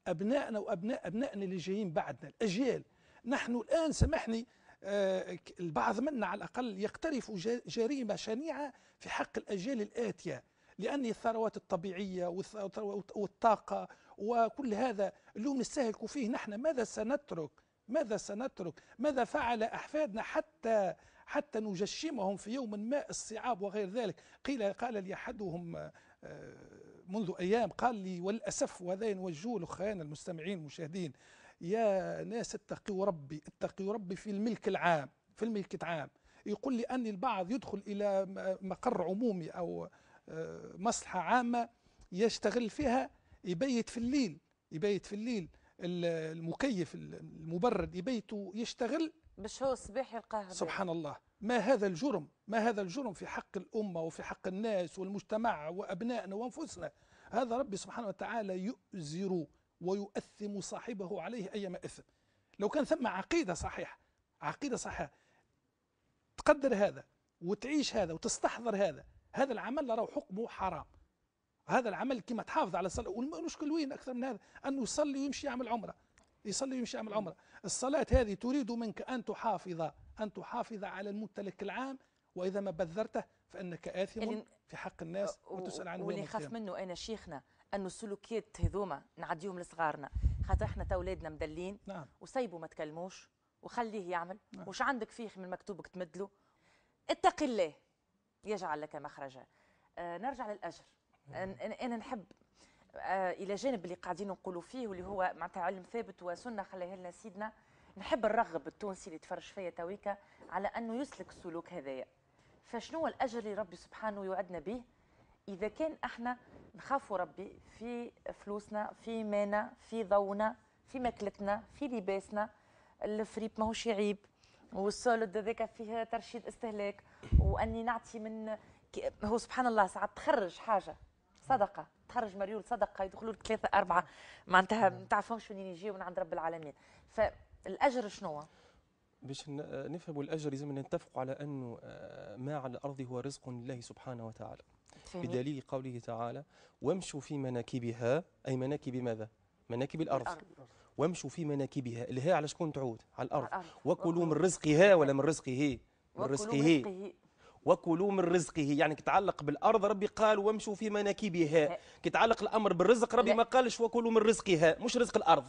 ابنائنا وابناء ابنائنا اللي جايين بعدنا الاجيال نحن الان سامحني آه البعض منا على الاقل يقترف جريمه شنيعه في حق الاجيال الاتيه لان الثروات الطبيعيه والطاقه وكل هذا اليوم نستهلك فيه نحن ماذا سنترك ماذا سنترك ماذا فعل أحفادنا حتى حتى نجشمهم في يوم ما الصعاب وغير ذلك قيل قال لي أحدهم آه، منذ أيام قال لي والأسف وهذا ينوجه لأخواننا المستمعين المشاهدين يا ناس اتقوا ربي اتقوا ربي في الملك العام في الملك العام يقول لي أن البعض يدخل إلى مقر عمومي أو آه، مصلحة عامة يشتغل فيها يبيت في الليل يبيت في الليل المكيف المبرد يبيت يشتغل باش هو الصباح يلقاها سبحان الله ما هذا الجرم ما هذا الجرم في حق الأمة وفي حق الناس والمجتمع وأبنائنا وأنفسنا هذا ربي سبحانه وتعالى يؤزر ويؤثم صاحبه عليه أيما إثم لو كان ثم عقيدة صحيحة عقيدة صحيحة تقدر هذا وتعيش هذا وتستحضر هذا هذا العمل راهو حكمه حرام هذا العمل كما تحافظ على الصلاة والمشكل وين أكثر من هذا أنه يصلي ويمشي يعمل عمرة يصلي ويمشي يعمل عمرة الصلاة هذه تريد منك أن تحافظ أن تحافظ على الممتلك العام وإذا ما بذرته فإنك آثم يعني في حق الناس وتسأل عنه واللي خاف منه أنا شيخنا أنه السلوكيات هذوما نعديهم لصغارنا خاطر احنا تولادنا مدلين نعم. وسيبه ما تكلموش وخليه يعمل نعم. وش عندك فيه من مكتوبك تمدله اتق الله يجعل لك مخرجا آه نرجع للأجر انا نحب آه، الى جانب اللي قاعدين نقولوا فيه واللي هو معناتها علم ثابت وسنه خليها لنا سيدنا نحب نرغب التونسي اللي يتفرج فيا تويكا على انه يسلك السلوك هذايا فشنو هو الاجر اللي ربي سبحانه يوعدنا به اذا كان احنا نخافوا ربي في فلوسنا في مانا في ضونا في ماكلتنا في لباسنا الفريب ماهوش يعيب والسولد هذاك فيه ترشيد استهلاك واني نعطي من هو سبحان الله ساعات تخرج حاجه صدقه تخرج مريول صدقه يدخلوا لك ثلاثه اربعه معناتها ما نعم. تعرفهمش منين يجيو من عند رب العالمين فالاجر شنو باش نفهموا الاجر لازم نتفقوا على انه آه، ما على الارض هو رزق لله سبحانه وتعالى بدليل قوله تعالى وامشوا في مناكبها اي مناكب ماذا مناكب الارض, الأرض. وامشوا في مناكبها اللي هي على شكون تعود على الارض, الأرض. وكلوا من رزقها ولا من رزقه من رزقه وكلوا من رزقه يعني كتعلق بالارض ربي قال وامشوا في مناكبها كتعلق الامر بالرزق ربي لا. ما قالش وكلوا من رزقها مش رزق الارض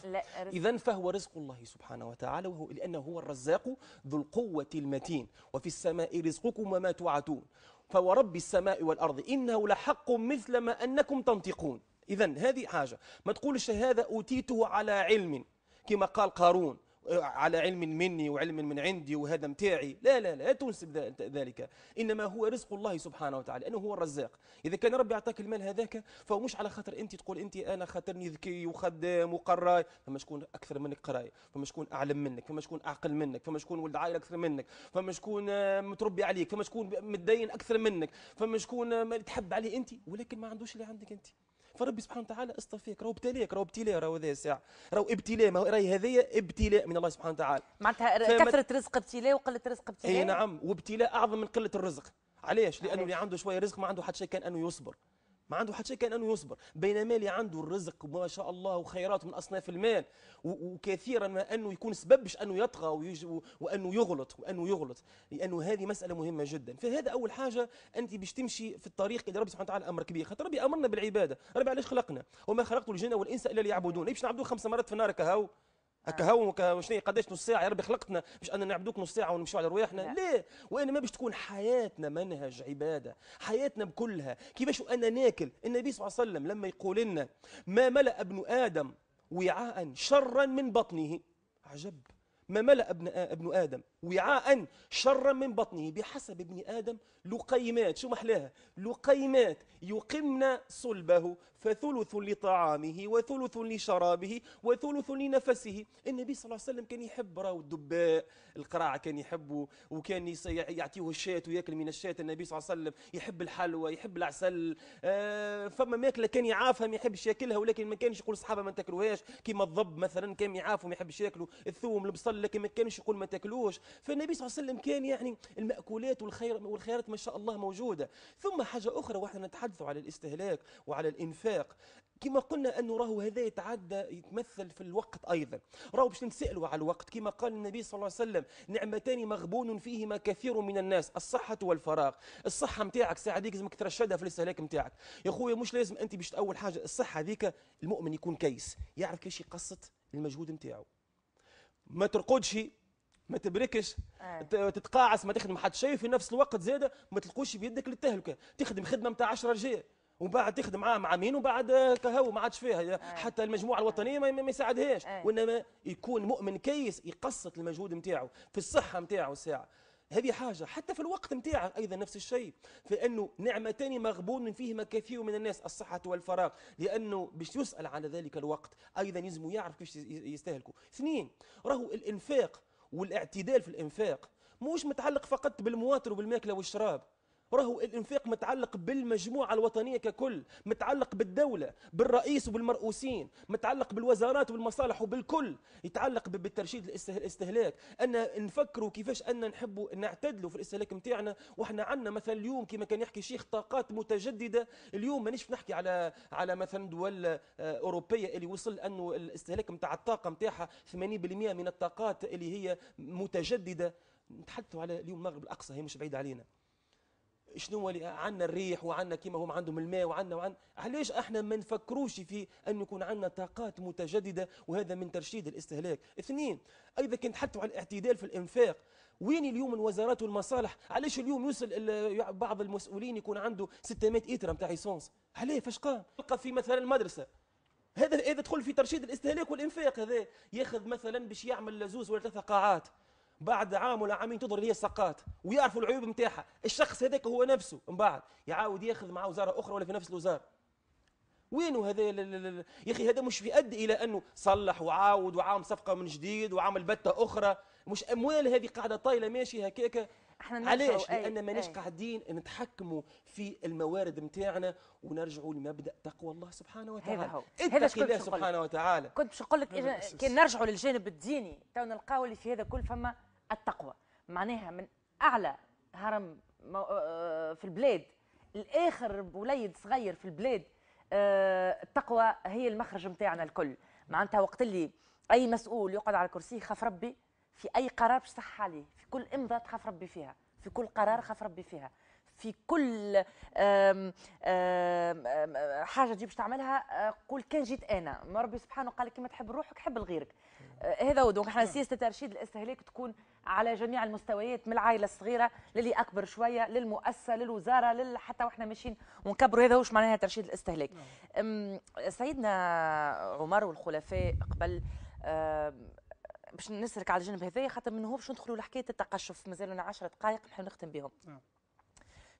اذا فهو رزق الله سبحانه وتعالى وهو لانه هو الرزاق ذو القوه المتين وفي السماء رزقكم وما توعدون فورب السماء والارض انه لحق مثل ما انكم تنطقون اذا هذه حاجه ما تقولش هذا اوتيته على علم كما قال قارون على علم مني وعلم من عندي وهذا متاعي لا لا لا تنسب ذلك إنما هو رزق الله سبحانه وتعالى أنه هو الرزاق إذا كان ربي أعطاك المال هذاك فهو مش على خاطر أنت تقول أنت أنا خاطرني ذكي وخدام وقراي فما شكون أكثر منك قراية فما شكون أعلم منك فما شكون أعقل منك فما شكون ولد عائلة أكثر منك فما شكون آه، متربي عليك فما شكون متدين أكثر منك فما شكون آه، تحب عليه أنت ولكن ما عندوش اللي عندك أنت فربي سبحانه وتعالى اسطى فيك راهو ابتلاك راهو ابتلاء راهو هذا ساعه راهو ابتلاء راهي هذايا ابتلاء من الله سبحانه وتعالى معناتها كثره رزق ابتلاء وقله رزق ابتلاء اي نعم وابتلاء اعظم من قله الرزق علاش لانه اللي عنده شويه رزق ما عنده حتى شيء كان انه يصبر ما عنده حتى شيء كان أنه يصبر بينما اللي عنده الرزق ما شاء الله وخيرات من أصناف المال وكثيرا ما أنه يكون سبب باش أنه يطغى وأنه يغلط وأنه يغلط لأنه هذه مسألة مهمة جدا فهذا أول حاجة أنت باش تمشي في الطريق اللي ربي سبحانه وتعالى أمر كبير خاطر ربي أمرنا بالعبادة ربي علاش خلقنا وما خلقت الجن والإنس إلا ليعبدون باش نعبدوا خمس مرات في النار كهو هكا هو وشنو قداش نص ساعه يا ربي خلقتنا باش انا نعبدوك نص ساعه ونمشيو على رواحنا لا ما باش تكون حياتنا منهج عباده حياتنا بكلها كيفاش انا ناكل النبي صلى الله عليه وسلم لما يقول لنا ما ملا ابن ادم وعاء شرا من بطنه عجب ما ملأ ابن ابن آدم وعاء شرا من بطنه بحسب ابن آدم لقيمات شو محلاها لقيمات يقمن صلبه فثلث لطعامه وثلث لشرابه وثلث لنفسه النبي صلى الله عليه وسلم كان يحب راهو الدباء القراع كان يحبه وكان يعطيه الشاة وياكل من الشاة النبي صلى الله عليه وسلم يحب الحلوى يحب العسل آه، فما ماكله كان يعافها ما يحبش ياكلها ولكن ما كانش يقول صحابة ما تاكلوهاش كيما الضب مثلا كان يعافوا ما يحبش ياكلوا الثوم البصل لكن ما كانش يقول ما تاكلوش فالنبي صلى الله عليه وسلم كان يعني المأكولات والخير والخيرات ما شاء الله موجوده ثم حاجه اخرى واحنا نتحدث على الاستهلاك وعلى الانفاق الأخلاق كما قلنا أنه راهو هذا يتعدى يتمثل في الوقت أيضا راهو باش نسألوا على الوقت كما قال النبي صلى الله عليه وسلم نعمتان مغبون فيهما كثير من الناس الصحة والفراغ الصحة نتاعك ساعة ديك لازمك ترشدها في الاستهلاك نتاعك يا خويا مش لازم أنت باش أول حاجة الصحة هذيك المؤمن يكون كيس يعرف كيش يقسط المجهود نتاعو ما ترقدش ما تبركش آه. تتقاعس ما تخدم حد شيء في نفس الوقت زاده ما تلقوش بيدك للتهلكه تخدم خدمه نتاع 10 رجال ومن بعد تخدم معاه مع مين ومن بعد كهو ما عادش فيها إيه. حتى المجموعه الوطنيه ما, يساعدهاش إيه. وانما يكون مؤمن كيس يقسط المجهود نتاعو في الصحه نتاعو الساعه هذه حاجة حتى في الوقت نتاعه أيضا نفس الشيء فإنه نعمتان مغبون فيهما كثير من الناس الصحة والفراغ لأنه باش يسأل على ذلك الوقت أيضا يلزم يعرف كيفاش يستهلكوا اثنين راهو الإنفاق والاعتدال في الإنفاق مش متعلق فقط بالمواطن وبالماكلة والشراب راهو الانفاق متعلق بالمجموعة الوطنية ككل متعلق بالدولة بالرئيس وبالمرؤوسين متعلق بالوزارات وبالمصالح وبالكل يتعلق بالترشيد الاستهلاك أن نفكروا كيفاش أن نحبوا نعتدلوا في الاستهلاك متاعنا وإحنا عندنا مثلا اليوم كما كان يحكي شيخ طاقات متجددة اليوم مانيش نحكي على على مثلا دول آه، أوروبية اللي وصل أنه الاستهلاك متاع الطاقة متاعها 80% من الطاقات اللي هي متجددة نتحدثوا على اليوم المغرب الأقصى هي مش بعيدة علينا شنو عندنا الريح وعندنا كيما هم عندهم الماء وعندنا وعن علاش احنا ما نفكروش في ان يكون عندنا طاقات متجدده وهذا من ترشيد الاستهلاك اثنين ايضا كنت حتى على الاعتدال في الانفاق وين اليوم الوزارات والمصالح علاش اليوم يوصل بعض المسؤولين يكون عنده 600 ايتر نتاع ايسونس علاه فاش قام تلقى في مثلا المدرسه هذا اذا دخل في ترشيد الاستهلاك والانفاق هذا ياخذ مثلا باش يعمل زوز ولا ثلاثه قاعات بعد عام ولا عامين تظهر لي السقات ويعرفوا العيوب نتاعها الشخص هذاك هو نفسه من بعد يعاود ياخذ مع وزاره اخرى ولا في نفس الوزاره وينو هذا يا اخي هذا مش بيؤدي الى انه صلح وعاود وعام صفقه من جديد وعمل بته اخرى مش اموال هذه قاعده طايله ماشي هكاك احنا علاش لان ماناش إيه. قاعدين نتحكموا في الموارد نتاعنا ونرجعوا لمبدا تقوى الله سبحانه وتعالى هذا هو الله سبحانه وتعالى كنت باش نقول لك كي نرجعوا للجانب الديني تو نلقاو اللي في هذا كل فما التقوى معناها من اعلى هرم آه، في البلاد الاخر بوليد صغير في البلاد آه، التقوى هي المخرج نتاعنا الكل معناتها وقت اللي اي مسؤول يقعد على الكرسي خاف ربي في اي قرار صح عليه في كل امضاء تخاف ربي فيها في كل قرار خاف ربي فيها في كل آم آم آم حاجه تجي باش تعملها آه، قول كان جيت انا ربي سبحانه قال كما تحب روحك حب لغيرك آه، هذا هو دونك احنا سياسه ترشيد الاستهلاك تكون على جميع المستويات من العائله الصغيره للي اكبر شويه للمؤسسه للوزاره لل... حتى واحنا ماشيين ونكبروا هذا واش معناها ترشيد الاستهلاك نعم. سيدنا عمر والخلفاء قبل باش نسرك على الجانب هذايا خاطر هو باش ندخلوا لحكايه التقشف مازال 10 دقائق نحب نختم بهم آه.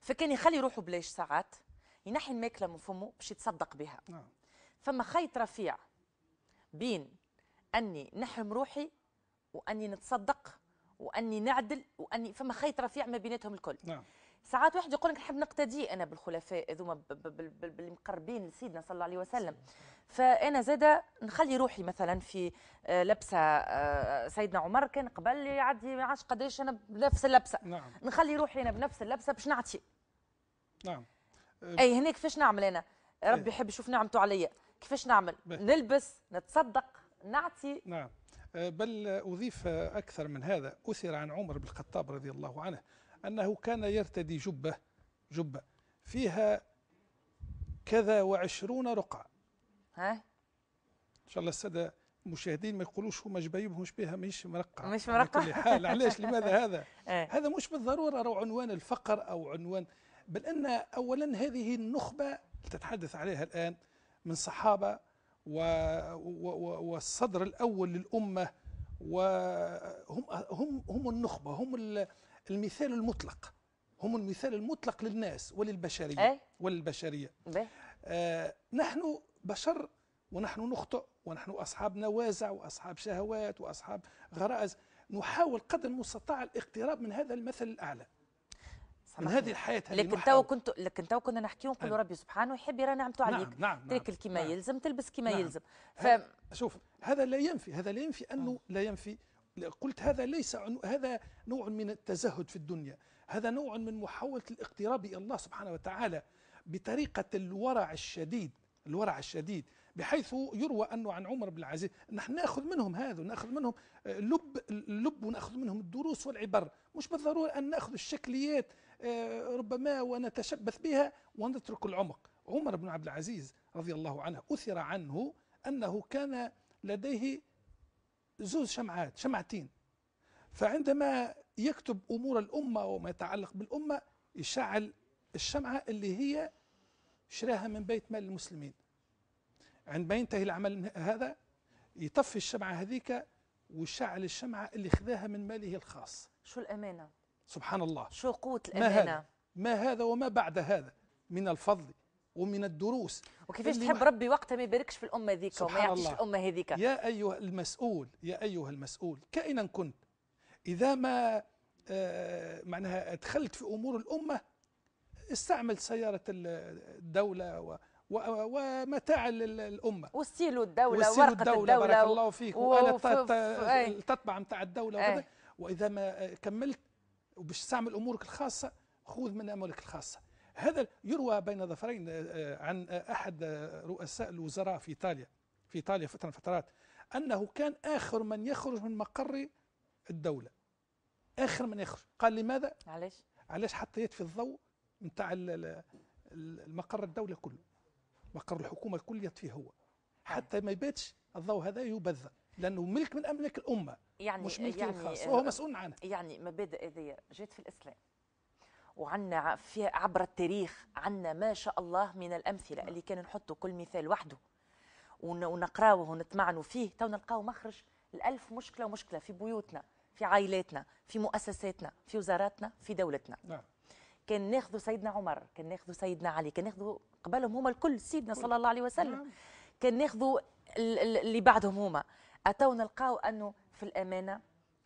فكان يخلي روحه بلاش ساعات ينحي الماكله من فمه باش يتصدق بها آه. فما خيط رفيع بين اني نحرم روحي واني نتصدق واني نعدل واني فما خيط رفيع ما بيناتهم الكل نعم. ساعات واحد يقول لك نحب نقتدي انا بالخلفاء هذوما بالمقربين لسيدنا صلى الله عليه وسلم فانا زادة نخلي روحي مثلا في آه، لبسه آه، سيدنا عمر كان قبل يعدي ما عادش قداش انا بنفس اللبسه نعم. نخلي روحي انا بنفس اللبسه باش نعطي نعم اي هنا كيفاش نعمل انا ربي إيه. يحب يشوف نعمته عليا كيفاش نعمل نلبس نتصدق نعطي نعم آه، بل اضيف اكثر من هذا اثر عن عمر بن الخطاب رضي الله عنه أنه كان يرتدي جبة جبة فيها كذا وعشرون رقعة ها إن شاء الله السادة المشاهدين ما يقولوش هما جبايبهم بها مش مرقعة مش مرقعة كل حال علاش لماذا هذا؟ إيه. هذا مش بالضرورة عنوان الفقر أو عنوان بل أن أولا هذه النخبة تتحدث عليها الآن من صحابة و... و... و... والصدر الأول للأمة وهم هم هم النخبة هم ال... المثال المطلق هم المثال المطلق للناس وللبشرية أي؟ وللبشرية إيه؟ آه نحن بشر ونحن نخطئ ونحن أصحاب نوازع وأصحاب شهوات وأصحاب غرائز نحاول قدر المستطاع الاقتراب من هذا المثل الأعلى من هذه الحياه هذه لكن تو كنت لكن تو كنا نحكيو نقولوا نعم. ربي سبحانه يحب يرى نعمته نعم، عليك نعم نعم تاكل كما نعم يلزم تلبس كما نعم يلزم ف... شوف هذا لا ينفي هذا لا ينفي انه آه. لا ينفي قلت هذا ليس هذا نوع من التزهد في الدنيا هذا نوع من محاولة الاقتراب إلى الله سبحانه وتعالى بطريقة الورع الشديد الورع الشديد بحيث يروى أنه عن عمر بن العزيز نحن نأخذ منهم هذا ونأخذ منهم آه، لب اللب ونأخذ منهم الدروس والعبر مش بالضرورة أن نأخذ الشكليات آه، ربما ونتشبث بها ونترك العمق عمر بن عبد العزيز رضي الله عنه أثر عنه أنه كان لديه زوز شمعات شمعتين فعندما يكتب أمور الأمة وما يتعلق بالأمة يشعل الشمعة اللي هي شراها من بيت مال المسلمين عندما ينتهي العمل هذا يطفي الشمعة هذيك ويشعل الشمعة اللي خذاها من ماله الخاص شو الأمانة سبحان الله شو قوة الأمانة ما هذا, ما هذا وما بعد هذا من الفضل ومن الدروس وكيفاش تحب ربي وقتها ما يباركش في الامه هذيك وما يعطيش الامه هذيك يا ايها المسؤول يا ايها المسؤول كائنا كنت اذا ما آه معناها دخلت في امور الامه استعمل سياره الدوله و ومتاع الامه وستيلو الدوله وستيلو ورقه الدوله, الدولة بارك الله فيك وانا آه، التطبع نتاع الدوله وكذا واذا ما آه، كملت وباش تستعمل امورك الخاصه خذ من امورك الخاصه هذا يروى بين ظفرين آه، آه، عن آه، أحد رؤساء الوزراء في إيطاليا في إيطاليا فترة من فترات أنه كان آخر من يخرج من مقر الدولة آخر من يخرج قال لماذا؟ علاش؟ علاش حتى يطفي الضوء نتاع المقر الدولة كله مقر الحكومة الكل يطفيه هو حتى ما يباتش الضوء هذا يبذر لأنه ملك من أملاك الأمة يعني مش ملك يعني خاص وهو مسؤول عنه يعني مبادئ هذه جات في الإسلام وعنا في عبر التاريخ عنا ما شاء الله من الأمثلة اللي كان نحطوا كل مثال وحده ونقراوه ونتمعنوا فيه تو نلقاو مخرج الألف مشكلة ومشكلة في بيوتنا في عائلاتنا في مؤسساتنا في وزاراتنا في دولتنا نعم. كان ناخذوا سيدنا عمر كان ناخذوا سيدنا علي كان ناخذوا قبلهم هما الكل سيدنا صلى الله عليه وسلم نعم. كان ناخذوا اللي بعدهم هما أتوا نلقاو أنه في الأمانة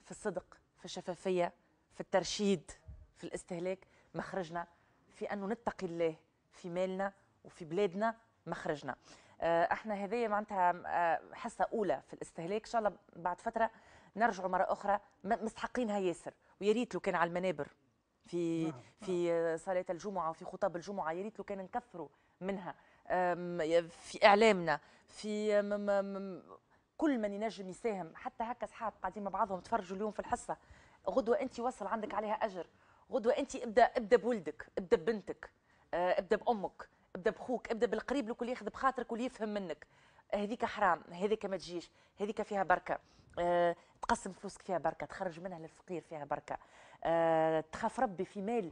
في الصدق في الشفافية في الترشيد في الاستهلاك مخرجنا في أنه نتقي الله في مالنا وفي بلادنا مخرجنا آه، احنا هذايا معناتها آه، حصه اولى في الاستهلاك ان شاء الله بعد فتره نرجعوا مره اخرى مستحقينها ياسر ويا ريت لو كان على المنابر في نعم، نعم. في صلاه الجمعه وفي خطاب الجمعه يا ريت لو كان نكثروا منها في اعلامنا في كل من ينجم يساهم حتى هكا اصحاب قاعدين مع بعضهم تفرجوا اليوم في الحصه غدوه انت وصل عندك عليها اجر غدوه انت ابدا ابدا بولدك ابدا ببنتك آه، ابدا بامك ابدا بخوك ابدا بالقريب لك اللي ياخذ بخاطرك واللي يفهم منك هذيك حرام هذيك ما تجيش هذيك فيها بركه أه، تقسم فلوسك فيها بركه تخرج منها للفقير فيها بركه أه، تخاف ربي في مال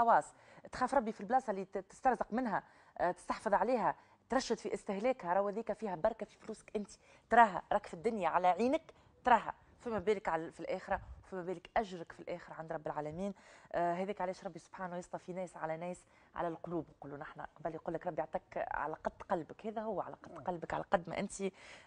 الخواص تخاف ربي في البلاصه اللي تسترزق منها آه، تستحفظ عليها ترشد في استهلاكها راهو هذيك فيها بركه في فلوسك انت تراها راك في الدنيا على عينك تراها فما بالك على في الاخره فما بالك اجرك في الاخره عند رب العالمين آه هذيك علاش ربي سبحانه يصطفى في ناس على ناس على القلوب نقولوا نحن قبل يقول لك ربي يعطيك على قد قلبك هذا هو على قد قلبك على قد ما انت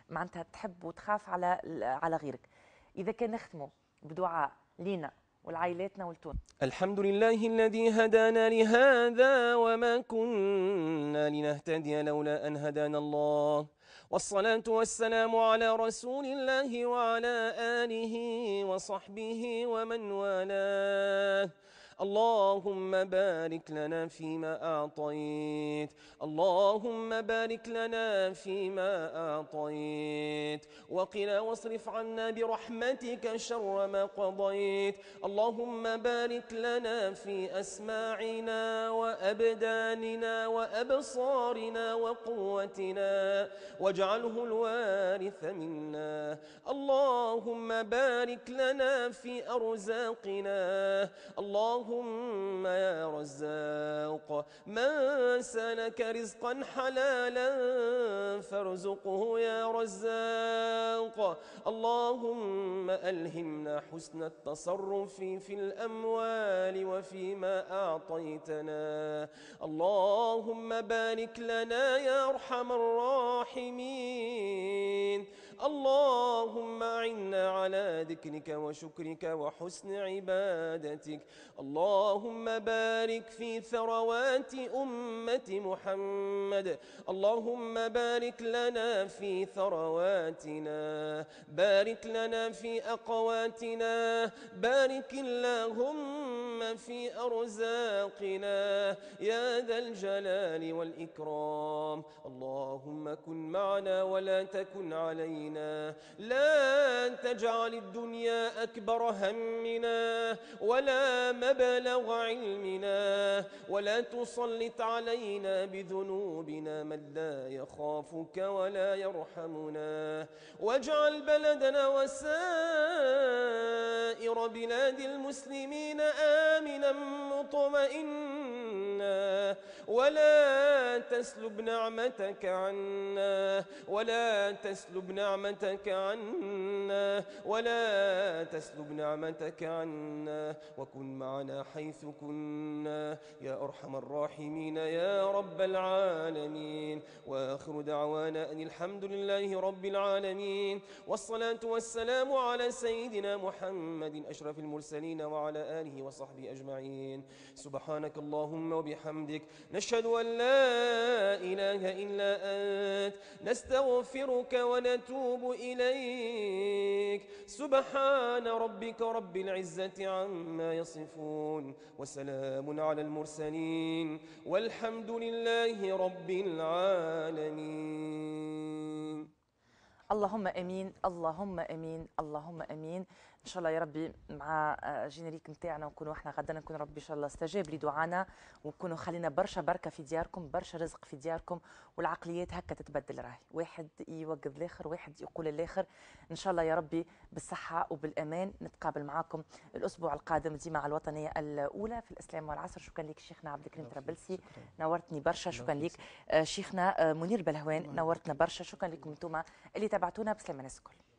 معناتها تحب وتخاف على على غيرك اذا كان نختموا بدعاء لينا ولعائلاتنا ولتون الحمد لله الذي هدانا لهذا وما كنا لنهتدي لولا أن هدانا الله والصلاة والسلام على رسول الله وعلى آله وصحبه ومن والاه اللهم بارك لنا فيما أعطيت اللهم بارك لنا فيما أعطيت وقنا واصرف عنا برحمتك شر ما قضيت اللهم بارك لنا في أسماعنا وأبداننا وأبصارنا وقوتنا واجعله الوارث منا اللهم بارك لنا في أرزاقنا اللهم اللهم يا رزاق من سلك رزقا حلالا فارزقه يا رزاق اللهم ألهمنا حسن التصرف في الأموال وفيما أعطيتنا اللهم بارك لنا يا أرحم الراحمين اللهم عنا على ذكرك وشكرك وحسن عبادتك اللهم بارك في ثروات أمة محمد اللهم بارك لنا في ثرواتنا بارك لنا في أقواتنا بارك اللهم في أرزاقنا يا ذا الجلال والإكرام اللهم كن معنا ولا تكن علينا علينا لا تجعل الدنيا أكبر همنا ولا مبلغ علمنا ولا تسلط علينا بذنوبنا من لا يخافك ولا يرحمنا واجعل بلدنا وسائر بلاد المسلمين آمنا مطمئنا ولا تسلب نعمتك عنا ولا تسلب نعمتك نعمتك عنا ولا تسلب نعمتك عنا وكن معنا حيث كنا يا أرحم الراحمين يا رب العالمين وآخر دعوانا أن الحمد لله رب العالمين والصلاة والسلام على سيدنا محمد أشرف المرسلين وعلى آله وصحبه أجمعين سبحانك اللهم وبحمدك نشهد أن لا إله إلا أنت نستغفرك ونتوب أتوب إليك سبحان ربك رب العزة عما يصفون وسلام على المرسلين والحمد لله رب العالمين اللهم امين اللهم امين اللهم امين ان شاء الله يا ربي مع آه، جينيريك نتاعنا ونكونوا احنا غدا نكون ربي ان شاء الله استجاب لدعانا ونكونوا خلينا برشا بركه في دياركم برشا رزق في دياركم والعقليات هكا تتبدل راهي واحد يوقف الاخر واحد يقول الاخر ان شاء الله يا ربي بالصحه وبالامان نتقابل معاكم الاسبوع القادم ديما على الوطنيه الاولى في الاسلام والعصر شكرا لك شيخنا عبد الكريم ترابلسي نورتني برشا شكرا لك آه، شيخنا آه، منير بلهوان نورتنا برشا شكرا لكم انتم اللي تابعتونا بسلامه الناس الكل